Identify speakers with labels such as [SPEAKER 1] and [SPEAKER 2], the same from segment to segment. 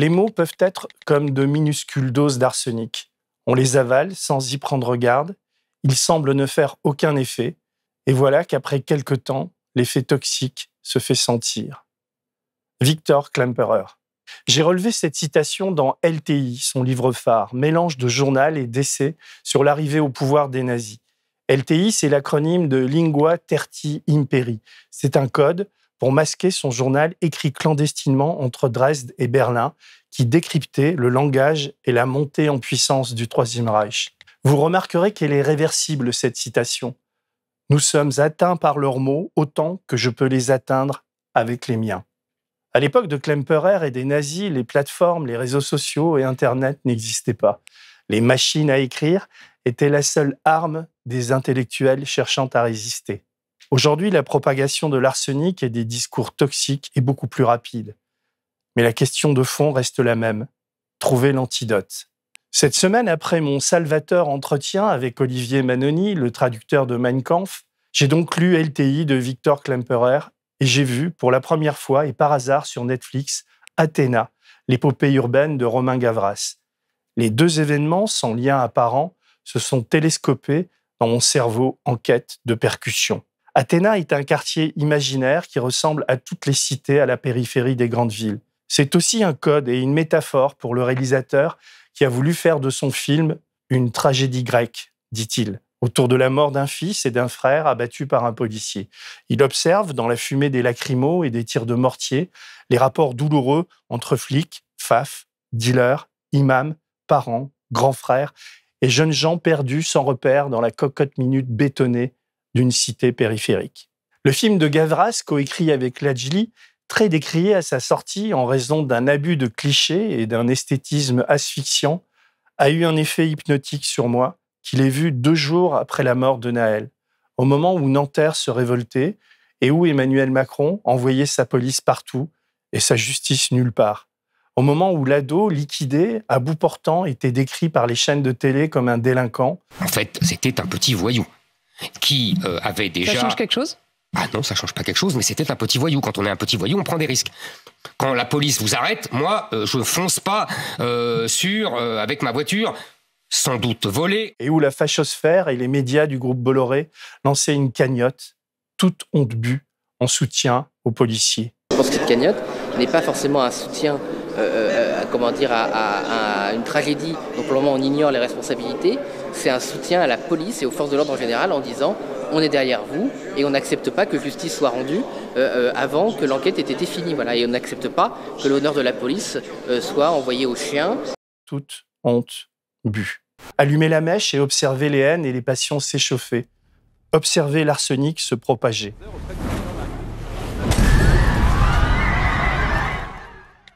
[SPEAKER 1] Les mots peuvent être comme de minuscules doses d'arsenic. On les avale sans y prendre garde, ils semblent ne faire aucun effet, et voilà qu'après quelque temps, l'effet toxique se fait sentir. Victor Klemperer. J'ai relevé cette citation dans LTI, son livre phare, mélange de journal et d'essai sur l'arrivée au pouvoir des nazis. LTI, c'est l'acronyme de Lingua Terti Imperi. C'est un code pour masquer son journal écrit clandestinement entre Dresde et Berlin, qui décryptait le langage et la montée en puissance du Troisième Reich. Vous remarquerez qu'elle est réversible, cette citation. Nous sommes atteints par leurs mots autant que je peux les atteindre avec les miens. À l'époque de Klemperer et des nazis, les plateformes, les réseaux sociaux et Internet n'existaient pas. Les machines à écrire étaient la seule arme des intellectuels cherchant à résister. Aujourd'hui, la propagation de l'arsenic et des discours toxiques est beaucoup plus rapide. Mais la question de fond reste la même. Trouver l'antidote. Cette semaine, après mon salvateur entretien avec Olivier Manoni, le traducteur de Mein Kampf, j'ai donc lu LTI de Victor Klemperer et j'ai vu, pour la première fois et par hasard sur Netflix, Athéna, l'épopée urbaine de Romain Gavras. Les deux événements, sans lien apparent, se sont télescopés dans mon cerveau en quête de percussion. Athéna est un quartier imaginaire qui ressemble à toutes les cités à la périphérie des grandes villes. C'est aussi un code et une métaphore pour le réalisateur qui a voulu faire de son film une tragédie grecque, dit-il, autour de la mort d'un fils et d'un frère abattus par un policier. Il observe, dans la fumée des lacrymos et des tirs de mortier, les rapports douloureux entre flics, faf, dealers, imams, parents, grands frères et jeunes gens perdus sans repère dans la cocotte minute bétonnée d'une cité périphérique. Le film de Gavras, coécrit avec Lajli, très décrié à sa sortie en raison d'un abus de clichés et d'un esthétisme asphyxiant, a eu un effet hypnotique sur moi qu'il ait vu deux jours après la mort de Naël, au moment où Nanterre se révoltait et où Emmanuel Macron envoyait sa police partout et sa justice nulle part. Au moment où l'ado, liquidé, à bout portant, était décrit par les chaînes de télé comme un délinquant. En fait, c'était un petit voyou qui euh, avait déjà. Ça change quelque chose Ah non, ça change pas quelque chose, mais c'était un petit voyou. Quand on est un petit voyou, on prend des risques. Quand la police vous arrête, moi, je euh, je fonce pas euh, sur avec ma voiture. Sans doute volée. Et où la fachosphère et les médias du groupe Bolloré lançaient une cagnotte, toute honte but, en soutien aux policiers. Je pense que cette cagnotte n'est pas forcément un soutien euh, comment dire, à, une tragédie Donc, pour le moment on ignore les responsabilités, c'est un soutien à la police et aux forces de l'ordre en général en disant on est derrière vous et on n'accepte pas que justice soit rendue euh, euh, avant que l'enquête ait été finie. Voilà, et on n'accepte pas que l'honneur de la police soit envoyé aux chiens. Toute honte bu. Allumer la mèche et observer les haines et les passions s'échauffer. Observer l'arsenic se propager.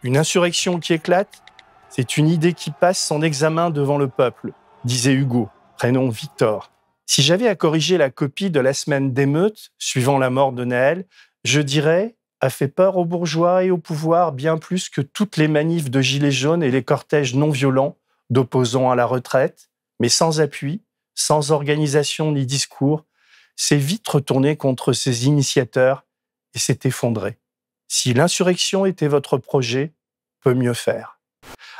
[SPEAKER 1] Une insurrection qui éclate, c'est une idée qui passe son examen devant le peuple, disait Hugo, prénom Victor. Si j'avais à corriger la copie de la semaine d'émeute, suivant la mort de Naël, je dirais a fait peur aux bourgeois et au pouvoir bien plus que toutes les manifs de gilets jaunes et les cortèges non violents d'opposants à la retraite, mais sans appui, sans organisation ni discours, s'est vite retourné contre ses initiateurs et s'est effondré. Si l'insurrection était votre projet, peut mieux faire.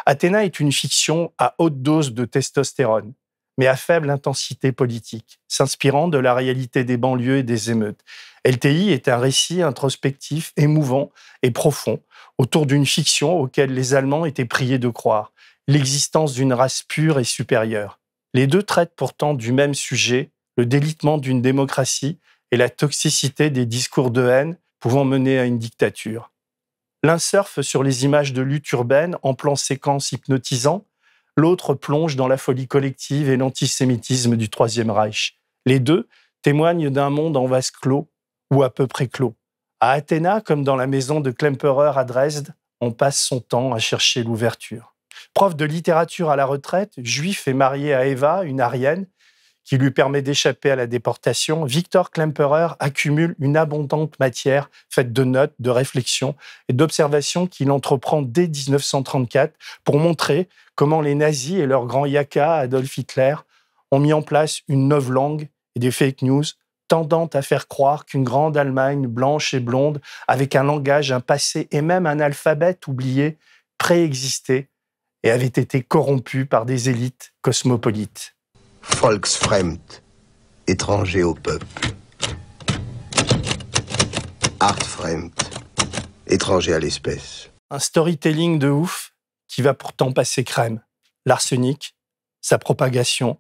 [SPEAKER 1] Athéna est une fiction à haute dose de testostérone, mais à faible intensité politique, s'inspirant de la réalité des banlieues et des émeutes. LTI est un récit introspectif, émouvant et profond, autour d'une fiction auquel les Allemands étaient priés de croire, l'existence d'une race pure et supérieure. Les deux traitent pourtant du même sujet, le délitement d'une démocratie et la toxicité des discours de haine pouvant mener à une dictature. L'un surfe sur les images de lutte urbaine en plan séquence hypnotisant, l'autre plonge dans la folie collective et l'antisémitisme du Troisième Reich. Les deux témoignent d'un monde en vase clos, ou à peu près clos. À Athéna, comme dans la maison de Klemperer à Dresde, on passe son temps à chercher l'ouverture. Prof de littérature à la retraite, juif et marié à Eva, une arienne, qui lui permet d'échapper à la déportation, Victor Klemperer accumule une abondante matière faite de notes, de réflexions et d'observations qu'il entreprend dès 1934 pour montrer comment les nazis et leur grand yaka Adolf Hitler ont mis en place une nouvelle langue et des fake news tendant à faire croire qu'une grande Allemagne blanche et blonde, avec un langage, un passé et même un alphabet oublié, préexistait et avait été corrompue par des élites cosmopolites. Volksfremd, étranger au peuple. Artfremd, étranger à l'espèce. Un storytelling de ouf qui va pourtant passer crème. L'arsenic, sa propagation,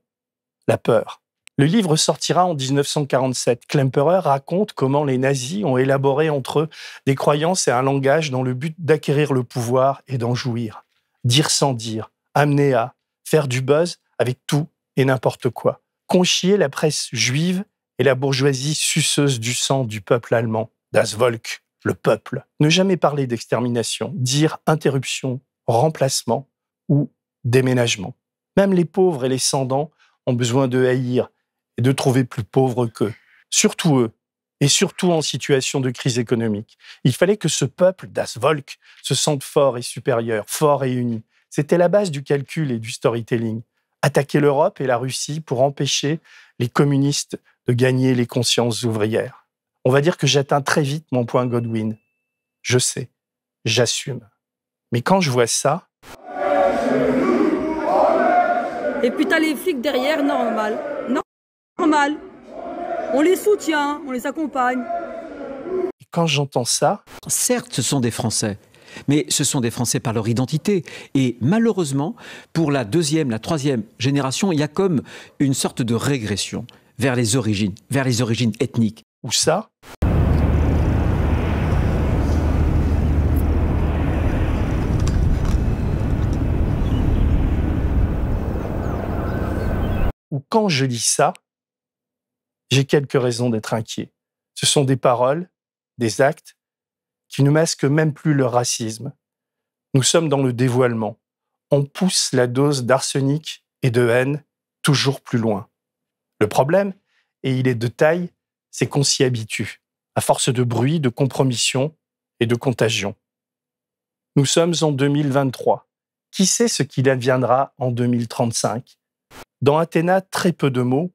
[SPEAKER 1] la peur. Le livre sortira en 1947. Klemperer raconte comment les nazis ont élaboré entre eux des croyances et un langage dans le but d'acquérir le pouvoir et d'en jouir. Dire sans dire, amener à, faire du buzz avec tout et n'importe quoi. Conchier la presse juive et la bourgeoisie suceuse du sang du peuple allemand, das Volk, le peuple. Ne jamais parler d'extermination, dire interruption, remplacement ou déménagement. Même les pauvres et les sans ont besoin de haïr et de trouver plus pauvres qu'eux. Surtout eux, et surtout en situation de crise économique. Il fallait que ce peuple, das Volk, se sente fort et supérieur, fort et uni. C'était la base du calcul et du storytelling attaquer l'Europe et la Russie pour empêcher les communistes de gagner les consciences ouvrières. On va dire que j'atteins très vite mon point Godwin. Je sais, j'assume. Mais quand je vois ça... Et puis t'as les flics derrière, normal. Normal. On les soutient, on les accompagne. quand j'entends ça... Certes, ce sont des Français, mais ce sont des Français par leur identité. Et malheureusement, pour la deuxième, la troisième génération, il y a comme une sorte de régression vers les origines, vers les origines ethniques. Ou ça Ou quand je lis ça, j'ai quelques raisons d'être inquiet. Ce sont des paroles, des actes, qui ne masquent même plus leur racisme. Nous sommes dans le dévoilement. On pousse la dose d'arsenic et de haine toujours plus loin. Le problème, et il est de taille, c'est qu'on s'y habitue, à force de bruit, de compromission et de contagion. Nous sommes en 2023. Qui sait ce qu'il adviendra en 2035 Dans Athéna, très peu de mots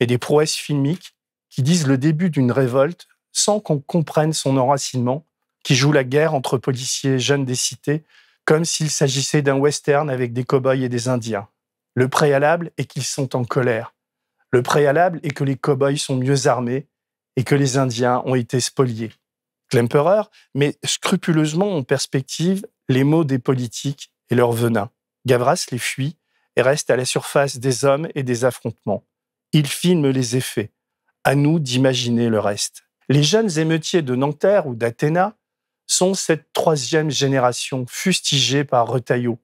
[SPEAKER 1] et des prouesses filmiques qui disent le début d'une révolte sans qu'on comprenne son enracinement qui joue la guerre entre policiers jeunes des cités, comme s'il s'agissait d'un western avec des cow-boys et des Indiens. Le préalable est qu'ils sont en colère. Le préalable est que les cow-boys sont mieux armés et que les Indiens ont été spoliés. Klemperer met scrupuleusement en perspective les mots des politiques et leurs venin. Gavras les fuit et reste à la surface des hommes et des affrontements. Il filme les effets. À nous d'imaginer le reste. Les jeunes émeutiers de Nanterre ou d'Athéna sont cette troisième génération fustigée par Retailleau,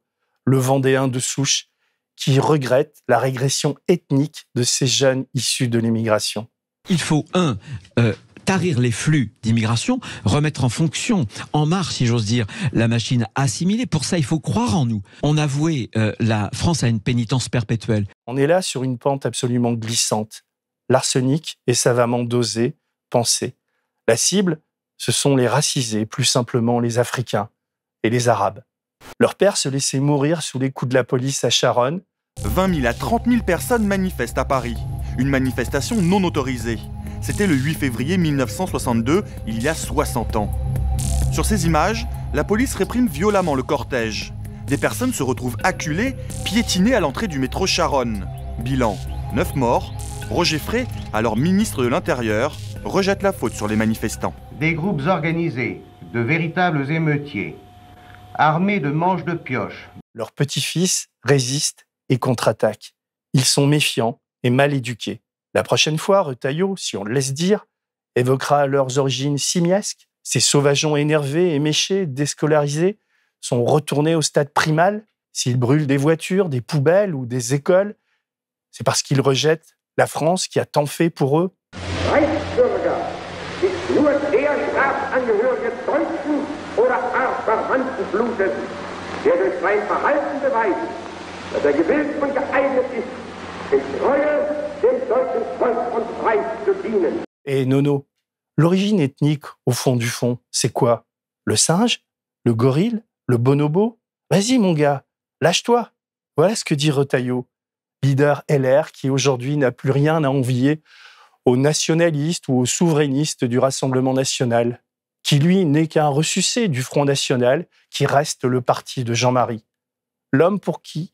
[SPEAKER 1] le Vendéen de souche, qui regrette la régression ethnique de ces jeunes issus de l'immigration. Il faut, un, euh, tarir les flux d'immigration, remettre en fonction, en marche, si j'ose dire, la machine assimilée. Pour ça, il faut croire en nous. On a euh, la France à une pénitence perpétuelle. On est là sur une pente absolument glissante, l'arsenic est savamment dosé, pensé. La cible, ce sont les racisés, plus simplement les Africains et les Arabes. Leur père se laissait mourir sous les coups de la police à Charonne. 20 000 à 30 000 personnes manifestent à Paris. Une manifestation non autorisée. C'était le 8 février 1962, il y a 60 ans. Sur ces images, la police réprime violemment le cortège. Des personnes se retrouvent acculées, piétinées à l'entrée du métro Charonne. Bilan 9 morts. Roger Frey, alors ministre de l'Intérieur, rejette la faute sur les manifestants des groupes organisés, de véritables émeutiers, armés de manches de pioche. Leurs petits-fils résistent et contre-attaquent. Ils sont méfiants et mal éduqués. La prochaine fois, Retaillot, si on le laisse dire, évoquera leurs origines simiesques. Ces sauvageons énervés, et méchés, déscolarisés sont retournés au stade primal. S'ils brûlent des voitures, des poubelles ou des écoles, c'est parce qu'ils rejettent la France qui a tant fait pour eux. Et er eh, Nono, l'origine ethnique, au fond du fond, c'est quoi Le singe Le gorille Le bonobo Vas-y, mon gars, lâche-toi Voilà ce que dit Retailleau, leader LR qui aujourd'hui n'a plus rien à envier aux nationalistes ou aux souverainistes du Rassemblement national qui lui n'est qu'un ressuscé du Front National, qui reste le parti de Jean-Marie. L'homme pour qui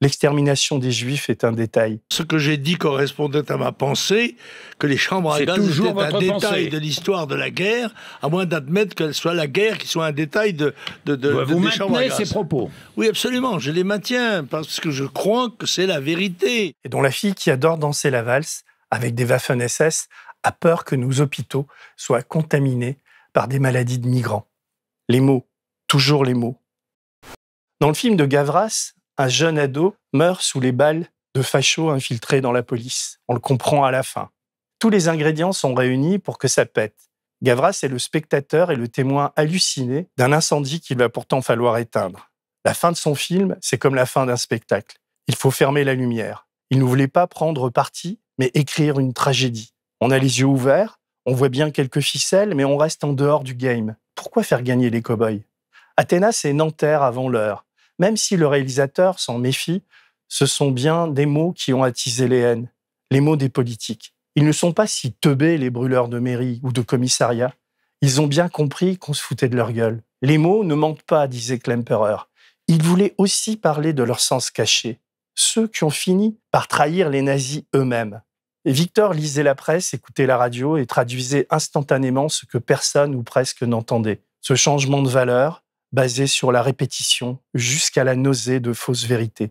[SPEAKER 1] l'extermination des Juifs est un détail. Ce que j'ai dit correspondait à ma pensée, que les chambres à gaz étaient un détail de l'histoire de la guerre, à moins d'admettre qu'elle soit la guerre qui soit un détail de, de, de, vous des ces propos Oui, absolument, je les maintiens, parce que je crois que c'est la vérité. Et dont la fille qui adore danser la valse, avec des Waffen-SS, a peur que nos hôpitaux soient contaminés par des maladies de migrants. Les mots, toujours les mots. Dans le film de Gavras, un jeune ado meurt sous les balles de fachos infiltrés dans la police. On le comprend à la fin. Tous les ingrédients sont réunis pour que ça pète. Gavras est le spectateur et le témoin halluciné d'un incendie qu'il va pourtant falloir éteindre. La fin de son film, c'est comme la fin d'un spectacle. Il faut fermer la lumière. Il ne voulait pas prendre parti, mais écrire une tragédie. On a les yeux ouverts, on voit bien quelques ficelles, mais on reste en dehors du game. Pourquoi faire gagner les cow-boys Athéna, c'est Nanterre avant l'heure. Même si le réalisateur s'en méfie, ce sont bien des mots qui ont attisé les haines, les mots des politiques. Ils ne sont pas si teubés, les brûleurs de mairie ou de commissariat. Ils ont bien compris qu'on se foutait de leur gueule. Les mots ne mentent pas, disait Klemperer. Ils voulaient aussi parler de leur sens caché, ceux qui ont fini par trahir les nazis eux-mêmes. Et Victor lisait la presse, écoutait la radio et traduisait instantanément ce que personne ou presque n'entendait. Ce changement de valeur, basé sur la répétition jusqu'à la nausée de fausses vérités.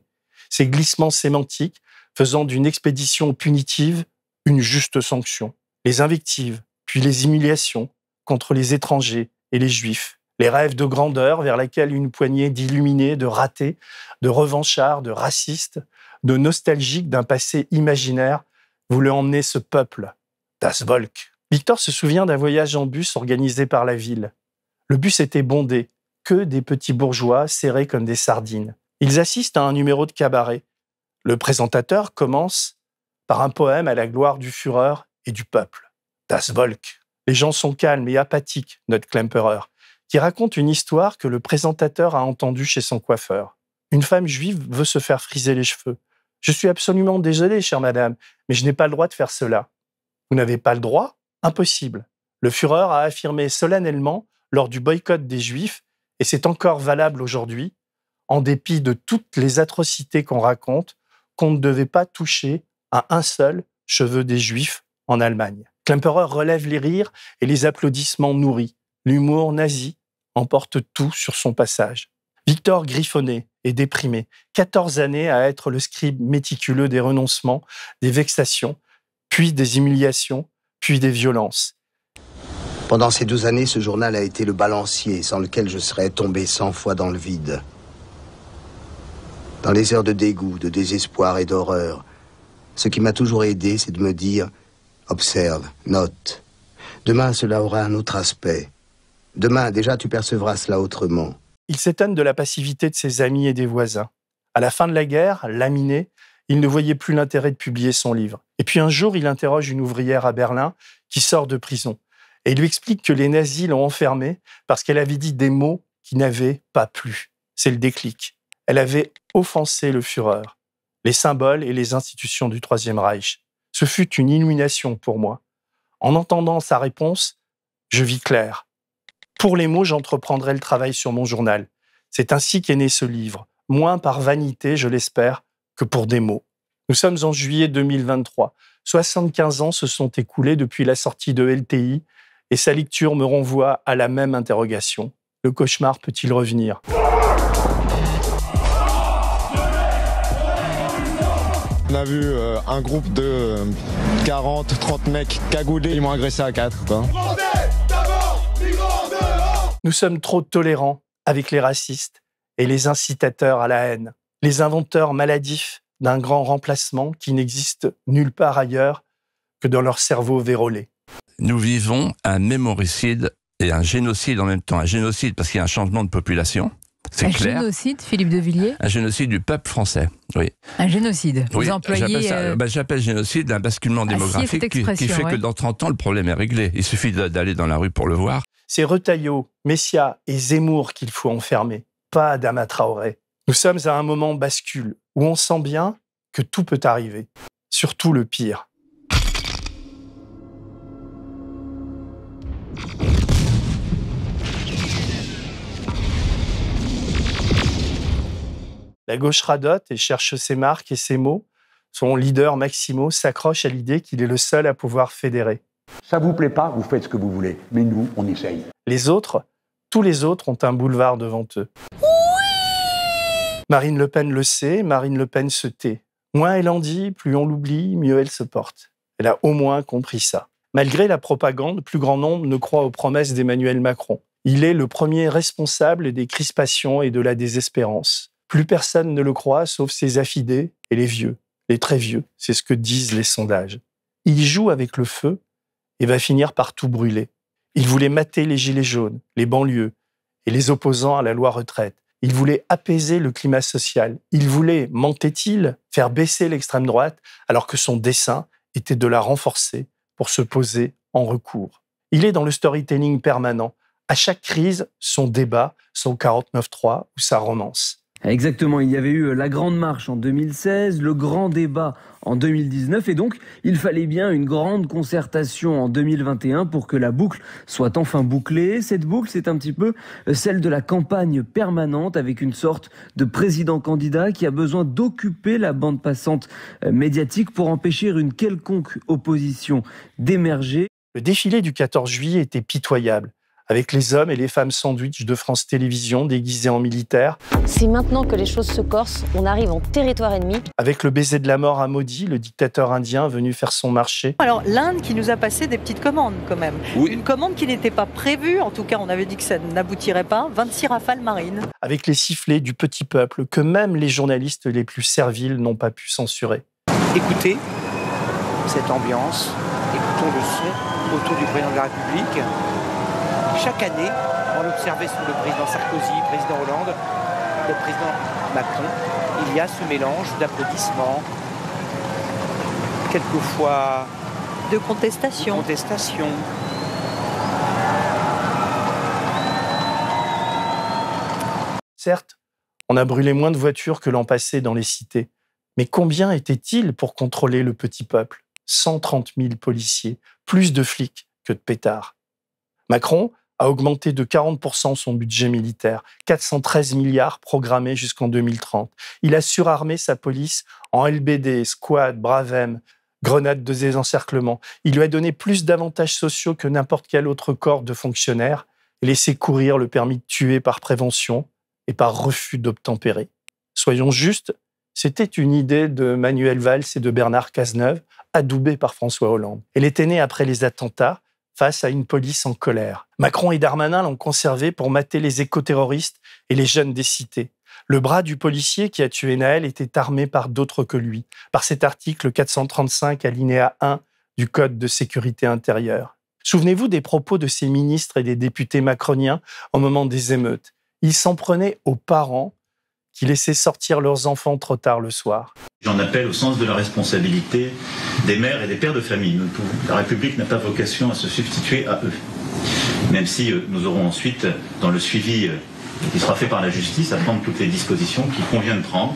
[SPEAKER 1] Ces glissements sémantiques faisant d'une expédition punitive une juste sanction. Les invectives, puis les humiliations contre les étrangers et les juifs. Les rêves de grandeur vers lesquels une poignée d'illuminés, de ratés, de revanchards, de racistes, de nostalgiques d'un passé imaginaire voulait emmener ce peuple, Das Volk. Victor se souvient d'un voyage en bus organisé par la ville. Le bus était bondé, que des petits bourgeois serrés comme des sardines. Ils assistent à un numéro de cabaret. Le présentateur commence par un poème à la gloire du Führer et du peuple, Das Volk. Les gens sont calmes et apathiques, Notre Klemperer, qui raconte une histoire que le présentateur a entendue chez son coiffeur. Une femme juive veut se faire friser les cheveux. Je suis absolument désolé, chère madame, mais je n'ai pas le droit de faire cela. Vous n'avez pas le droit Impossible. Le Führer a affirmé solennellement lors du boycott des Juifs, et c'est encore valable aujourd'hui, en dépit de toutes les atrocités qu'on raconte, qu'on ne devait pas toucher à un seul cheveu des Juifs en Allemagne. Klemperer relève les rires et les applaudissements nourris. L'humour nazi emporte tout sur son passage. Victor Griffonnet, et déprimé. 14 années à être le scribe méticuleux des renoncements, des vexations, puis des humiliations, puis des violences. Pendant ces 12 années, ce journal a été le balancier sans lequel je serais tombé 100 fois dans le vide. Dans les heures de dégoût, de désespoir et d'horreur, ce qui m'a toujours aidé, c'est de me dire observe, note. Demain, cela aura un autre aspect. Demain, déjà, tu percevras cela autrement. Il s'étonne de la passivité de ses amis et des voisins. À la fin de la guerre, laminé, il ne voyait plus l'intérêt de publier son livre. Et puis un jour, il interroge une ouvrière à Berlin qui sort de prison. Et il lui explique que les nazis l'ont enfermée parce qu'elle avait dit des mots qui n'avaient pas plu. C'est le déclic. Elle avait offensé le Führer, les symboles et les institutions du Troisième Reich. Ce fut une illumination pour moi. En entendant sa réponse, je vis clair. Pour les mots, j'entreprendrai le travail sur mon journal. C'est ainsi qu'est né ce livre, moins par vanité, je l'espère, que pour des mots. Nous sommes en juillet 2023. 75 ans se sont écoulés depuis la sortie de LTI et sa lecture me renvoie à la même interrogation. Le cauchemar peut-il revenir On a vu euh, un groupe de 40-30 mecs cagoulés, ils m'ont agressé à 4. Nous sommes trop tolérants avec les racistes et les incitateurs à la haine, les inventeurs maladifs d'un grand remplacement qui n'existe nulle part ailleurs que dans leur cerveau vérolé. Nous vivons un mémoricide et un génocide en même temps. Un génocide parce qu'il y a un changement de population.
[SPEAKER 2] C'est un génocide,
[SPEAKER 1] Philippe de Villiers Un génocide du peuple français, oui. Un génocide Vous employez... Euh, ben, j'appelle génocide un basculement démographique qui, fait que dans 30 ans, le problème est réglé. Il suffit d'aller dans la rue pour le voir. C'est Retailleau, Messia et Zemmour qu'il faut enfermer, pas Adama Traoré. Nous sommes à un moment bascule où on sent bien que tout peut arriver, surtout le pire. La gauche radote et cherche ses marques et ses mots. Son leader Maximo s'accroche à l'idée qu'il est le seul à pouvoir fédérer. Ça vous plaît pas, vous faites ce que vous voulez. Mais nous, on essaye. Les autres, tous les autres ont un boulevard devant eux. Oui Marine Le Pen le sait, Marine Le Pen se tait. Moins elle en dit, plus on l'oublie, mieux elle se porte. Elle a au moins compris ça. Malgré la propagande, plus grand nombre ne croit aux promesses d'Emmanuel Macron. Il est le premier responsable des crispations et de la désespérance. Plus personne ne le croit, sauf ses affidés et les vieux, les très vieux. C'est ce que disent les sondages. Il joue avec le feu et va finir par tout brûler. Il voulait mater les gilets jaunes, les banlieues et les opposants à la loi retraite. Il voulait apaiser le climat social. Il voulait, mentait-il, faire baisser l'extrême droite alors que son dessein était de la renforcer pour se poser en recours. Il est dans le storytelling permanent. À chaque crise, son débat, son 49.3 ou sa romance. Exactement, il y avait eu euh, la grande marche en 2016, le grand débat en 2019 et donc il fallait bien une grande concertation en 2021 pour que la boucle soit enfin bouclée. Cette boucle, c'est un petit peu euh, celle de la campagne permanente avec une sorte de président candidat qui a besoin d'occuper la bande passante euh, médiatique pour empêcher une quelconque opposition d'émerger. Le défilé du 14 juillet était pitoyable avec les hommes et les femmes sandwich de France Télévisions déguisés en militaires. C'est maintenant que les choses se corsent, on arrive en territoire ennemi. Avec le baiser de la mort à Modi, le dictateur indien venu faire son marché. Alors l'Inde qui nous a passé des petites commandes quand même. Une commande qui n'était pas prévue, en tout cas on avait dit que ça n'aboutirait pas, 26 rafales marines. Avec les sifflets du petit peuple que même les journalistes les plus serviles n'ont pas pu censurer. Écoutez cette ambiance, écoutons le son autour du président de la République chaque année, on l'observait sous le président Sarkozy, président Hollande, le président Macron, il y a ce mélange d'applaudissements, quelquefois de contestation. Certes, on a brûlé moins de voitures que l'an passé dans les cités, mais combien était-il pour contrôler le petit peuple 130 000 policiers, plus de flics que de pétards. Macron a augmenté de 40% son budget militaire, 413 milliards programmés jusqu'en 2030. Il a surarmé sa police en LBD, squad, bravem, grenades de désencerclement. Il lui a donné plus d'avantages sociaux que n'importe quel autre corps de fonctionnaires. laissé courir le permis de tuer par prévention et par refus d'obtempérer. Soyons justes, c'était une idée de Manuel Valls et de Bernard Cazeneuve, adoubée par François Hollande. Elle était née après les attentats face à une police en colère. Macron et Darmanin l'ont conservé pour mater les éco-terroristes et les jeunes des cités. Le bras du policier qui a tué Naël était armé par d'autres que lui, par cet article 435 alinéa 1 du Code de sécurité intérieure. Souvenez-vous des propos de ces ministres et des députés macroniens au moment des émeutes. Ils s'en prenaient aux parents qui laissaient sortir leurs enfants trop tard le soir. J'en appelle au sens de la responsabilité des mères et des pères de famille. La République n'a pas vocation à se substituer à eux, même si euh, nous aurons ensuite, euh, dans le suivi euh, qui sera fait par la justice, à prendre toutes les dispositions qu'il convient de prendre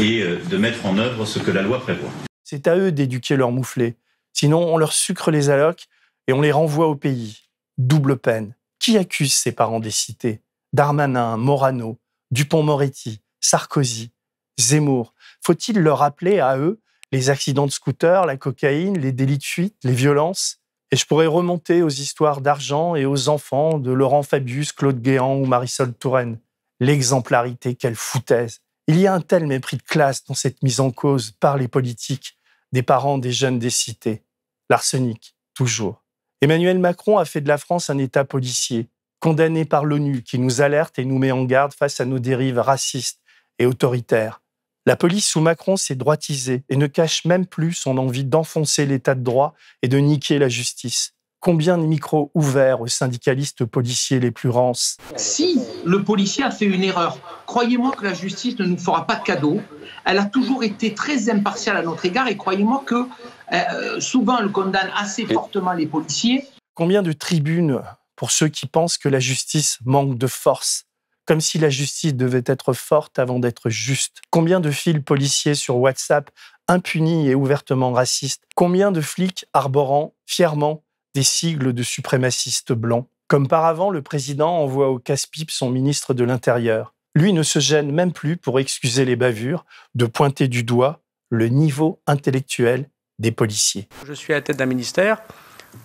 [SPEAKER 1] et de mettre en œuvre ce que la loi prévoit. C'est à eux d'éduquer leurs mouflés. Sinon, on leur sucre les allocs et on les renvoie au pays. Double peine. Qui accuse ces parents des cités Darmanin, Morano, Dupont-Moretti, Sarkozy, Zemmour. Faut-il leur rappeler à eux les accidents de scooter, la cocaïne, les délits de fuite, les violences Et je pourrais remonter aux histoires d'argent et aux enfants de Laurent Fabius, Claude Guéant ou Marisol Touraine. L'exemplarité, quelle foutaise Il y a un tel mépris de classe dans cette mise en cause par les politiques des parents des jeunes des cités. L'arsenic, toujours. Emmanuel Macron a fait de la France un État policier condamné par l'ONU qui nous alerte et nous met en garde face à nos dérives racistes et autoritaires. La police sous Macron s'est droitisée et ne cache même plus son envie d'enfoncer l'état de droit et de niquer la justice. Combien de micros ouverts aux syndicalistes policiers les plus rances Si le policier a fait une erreur, croyez-moi que la justice ne nous fera pas de cadeau. Elle a toujours été très impartiale à notre égard et croyez-moi que euh, souvent elle condamne assez fortement les policiers. Combien de tribunes pour ceux qui pensent que la justice manque de force, comme si la justice devait être forte avant d'être juste. Combien de fils policiers sur WhatsApp impunis et ouvertement racistes Combien de flics arborant fièrement des sigles de suprémacistes blancs Comme par avant, le président envoie au casse-pipe son ministre de l'Intérieur. Lui ne se gêne même plus pour excuser les bavures, de pointer du doigt le niveau intellectuel des policiers. Je suis à la tête d'un ministère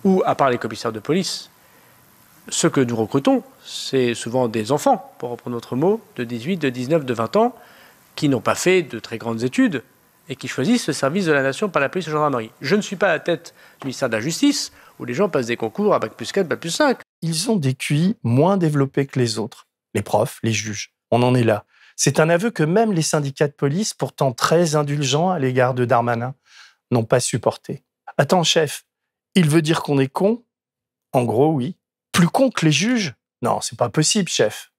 [SPEAKER 1] où, à part les commissaires de police, ce que nous recrutons, c'est souvent des enfants, pour reprendre notre mot, de 18, de 19, de 20 ans, qui n'ont pas fait de très grandes études et qui choisissent le service de la nation par la police et la gendarmerie. Je ne suis pas à la tête du ministère de la Justice, où les gens passent des concours à bac plus 4, bac plus 5. Ils ont des QI moins développés que les autres, les profs, les juges. On en est là. C'est un aveu que même les syndicats de police, pourtant très indulgents à l'égard de Darmanin, n'ont pas supporté. Attends, chef, il veut dire qu'on est con En gros, oui. Plus con que les juges Non, c'est pas possible, chef.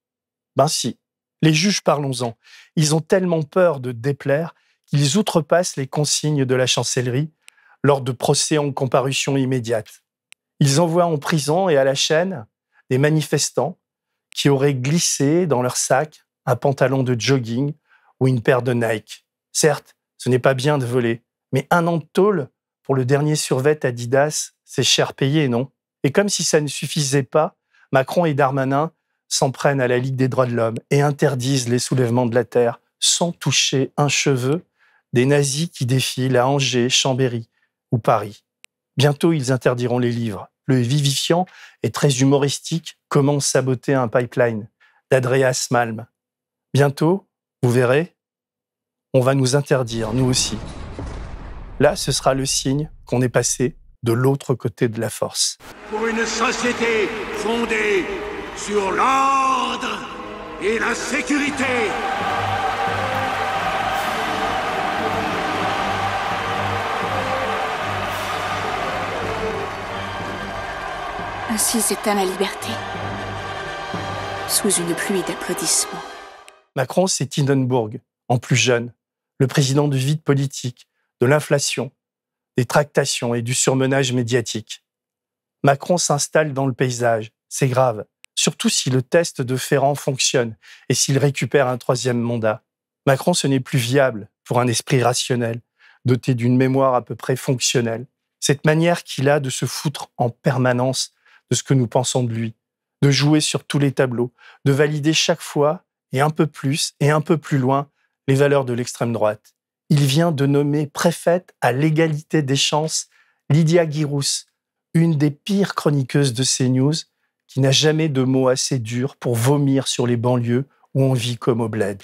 [SPEAKER 1] Ben si. Les juges, parlons-en. Ils ont tellement peur de déplaire qu'ils outrepassent les consignes de la chancellerie lors de procès en comparution immédiate. Ils envoient en prison et à la chaîne des manifestants qui auraient glissé dans leur sac un pantalon de jogging ou une paire de Nike. Certes, ce n'est pas bien de voler, mais un an de tôle pour le dernier survêt Adidas, c'est cher payé, non et comme si ça ne suffisait pas, Macron et Darmanin s'en prennent à la Ligue des droits de l'homme et interdisent les soulèvements de la terre sans toucher un cheveu des nazis qui défilent à Angers, Chambéry ou Paris. Bientôt, ils interdiront les livres. Le vivifiant et très humoristique Comment saboter un pipeline d'Adreas Malm. Bientôt, vous verrez, on va nous interdire, nous aussi. Là, ce sera le signe qu'on est passé de l'autre côté de la force. Pour une société fondée sur l'ordre et la sécurité. Ainsi s'éteint la liberté, sous une pluie d'applaudissements. Macron, c'est Hindenburg, en plus jeune, le président du vide politique, de l'inflation, des tractations et du surmenage médiatique. Macron s'installe dans le paysage, c'est grave, surtout si le test de Ferrand fonctionne et s'il récupère un troisième mandat. Macron, ce n'est plus viable pour un esprit rationnel, doté d'une mémoire à peu près fonctionnelle. Cette manière qu'il a de se foutre en permanence de ce que nous pensons de lui, de jouer sur tous les tableaux, de valider chaque fois, et un peu plus, et un peu plus loin, les valeurs de l'extrême droite. Il vient de nommer préfète à l'égalité des chances Lydia Girous, une des pires chroniqueuses de CNews, qui n'a jamais de mots assez durs pour vomir sur les banlieues où on vit comme au bled.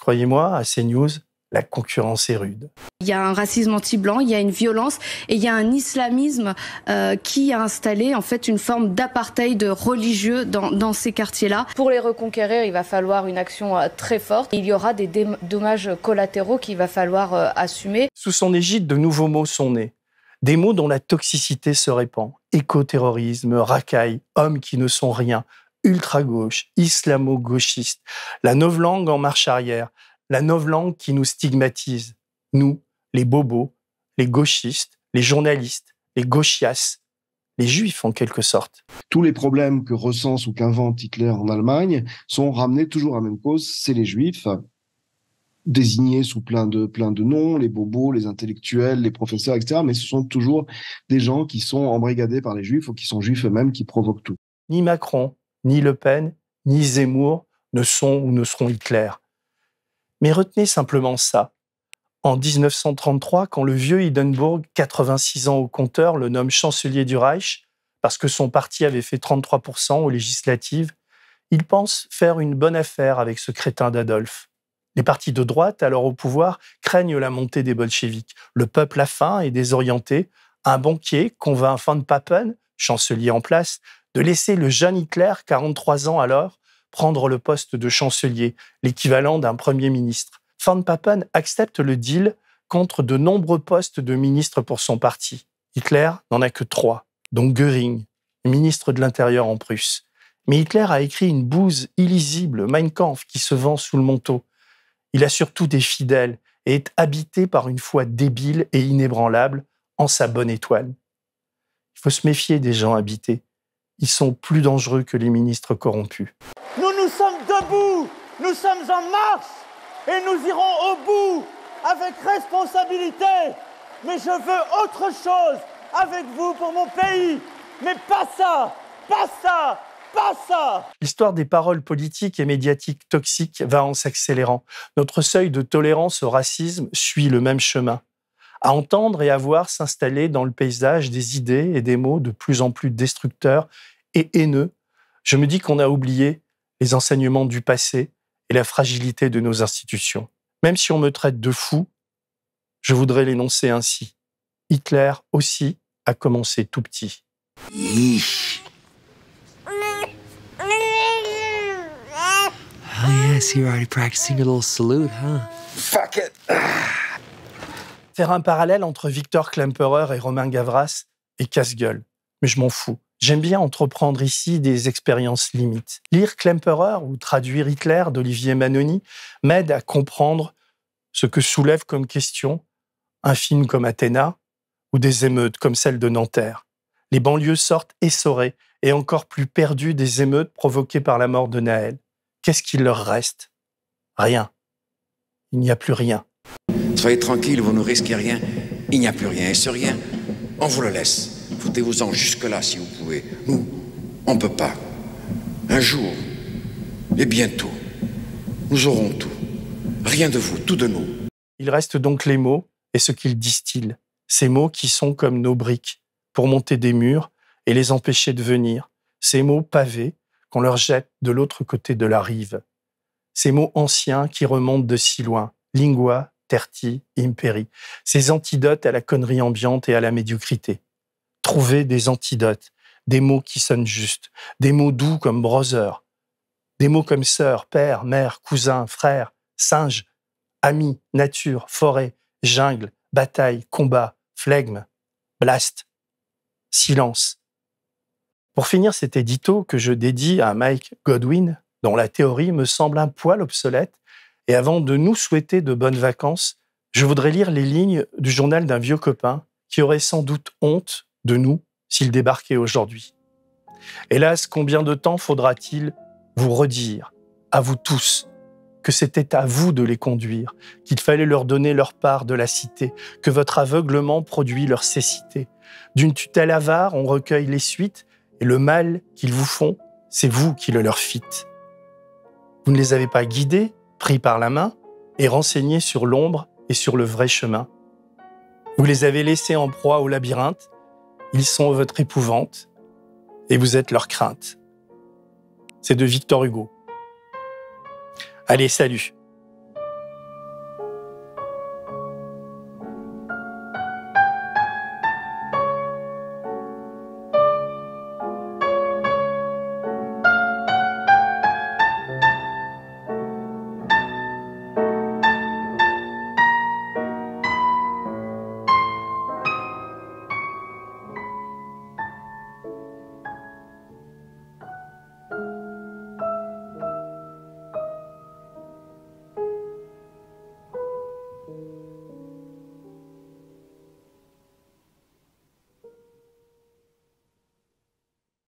[SPEAKER 1] Croyez-moi, à CNews, la concurrence est rude. Il y a un racisme anti-blanc, il y a une violence et il y a un islamisme euh, qui a installé en fait une forme d'apartheid religieux dans, ces quartiers-là. Pour les reconquérir, il va falloir une action euh, très forte. Il y aura des dommages collatéraux qu'il va falloir euh, assumer. Sous son égide, de nouveaux mots sont nés. Des mots dont la toxicité se répand. Écoterrorisme, racaille, hommes qui ne sont rien, ultra-gauche, islamo-gauchiste, la langue en marche arrière, la novlangue qui nous stigmatise, nous, les bobos, les gauchistes, les journalistes, les gauchias, les juifs en quelque sorte. Tous les problèmes que recense ou qu'invente Hitler en Allemagne sont ramenés toujours à la même cause, c'est les juifs désignés sous plein de, plein de noms, les bobos, les intellectuels, les professeurs, etc. Mais ce sont toujours des gens qui sont embrigadés par les juifs ou qui sont juifs eux-mêmes qui provoquent tout. Ni Macron, ni Le Pen, ni Zemmour ne sont ou ne seront Hitler. Mais retenez simplement ça. En 1933, quand le vieux Hindenburg, 86 ans au compteur, le nomme chancelier du Reich, parce que son parti avait fait 33% aux législatives, il pense faire une bonne affaire avec ce crétin d'Adolphe. Les partis de droite, alors au pouvoir, craignent la montée des bolcheviks. Le peuple a faim et désorienté. Un banquier convainc Van Papen, chancelier en place, de laisser le jeune Hitler, 43 ans alors, prendre le poste de chancelier, l'équivalent d'un premier ministre. Van Papen accepte le deal contre de nombreux postes de ministres pour son parti. Hitler n'en a que trois, dont Göring, ministre de l'Intérieur en Prusse. Mais Hitler a écrit une bouse illisible, Mein Kampf, qui se vend sous le manteau. Il a surtout des fidèles et est habité par une foi débile et inébranlable en sa bonne étoile. Il faut se méfier des gens habités ils sont plus dangereux que les ministres corrompus. Nous nous sommes debout, nous sommes en marche et nous irons au bout avec responsabilité. Mais je veux autre chose avec vous pour mon pays. Mais pas ça, pas ça, pas ça. L'histoire des paroles politiques et médiatiques toxiques va en s'accélérant. Notre seuil de tolérance au racisme suit le même chemin à entendre et à voir s'installer dans le paysage des idées et des mots de plus en plus destructeurs et haineux, je me dis qu'on a oublié les enseignements du passé et la fragilité de nos institutions. Même si on me traite de fou, je voudrais l'énoncer ainsi. Hitler aussi a commencé tout petit faire un parallèle entre Victor Klemperer et Romain Gavras est casse-gueule. Mais je m'en fous. J'aime bien entreprendre ici des expériences limites. Lire Klemperer ou traduire Hitler d'Olivier Manoni m'aide à comprendre ce que soulève comme question un film comme Athéna ou des émeutes comme celle de Nanterre. Les banlieues sortent essorées et encore plus perdues des émeutes provoquées par la mort de Naël. Qu'est-ce qu'il leur reste Rien. Il n'y a plus rien tranquille, vous ne risquez rien. Il n'y a plus rien. Et ce rien, on vous le laisse. Foutez-vous-en jusque-là si vous pouvez. Nous, on ne peut pas. Un jour, et bientôt, nous aurons tout. Rien de vous, tout de nous. Il reste donc les mots et ce qu'ils distillent. Ces mots qui sont comme nos briques pour monter des murs et les empêcher de venir. Ces mots pavés qu'on leur jette de l'autre côté de la rive. Ces mots anciens qui remontent de si loin. Lingua terti imperi, ces antidotes à la connerie ambiante et à la médiocrité. Trouver des antidotes, des mots qui sonnent justes, des mots doux comme brother, des mots comme sœur, père, mère, cousin, frère, singe, ami, nature, forêt, jungle, bataille, combat, flegme, blast, silence. Pour finir cet édito que je dédie à Mike Godwin, dont la théorie me semble un poil obsolète, et avant de nous souhaiter de bonnes vacances, je voudrais lire les lignes du journal d'un vieux copain qui aurait sans doute honte de nous s'il débarquait aujourd'hui. Hélas, combien de temps faudra-t-il vous redire, à vous tous, que c'était à vous de les conduire, qu'il fallait leur donner leur part de la cité, que votre aveuglement produit leur cécité. D'une tutelle avare, on recueille les suites, et le mal qu'ils vous font, c'est vous qui le leur fîtes. Vous ne les avez pas guidés, pris par la main et renseignés sur l'ombre et sur le vrai chemin. Vous les avez laissés en proie au labyrinthe, ils sont votre épouvante et vous êtes leur crainte. C'est de Victor Hugo. Allez, salut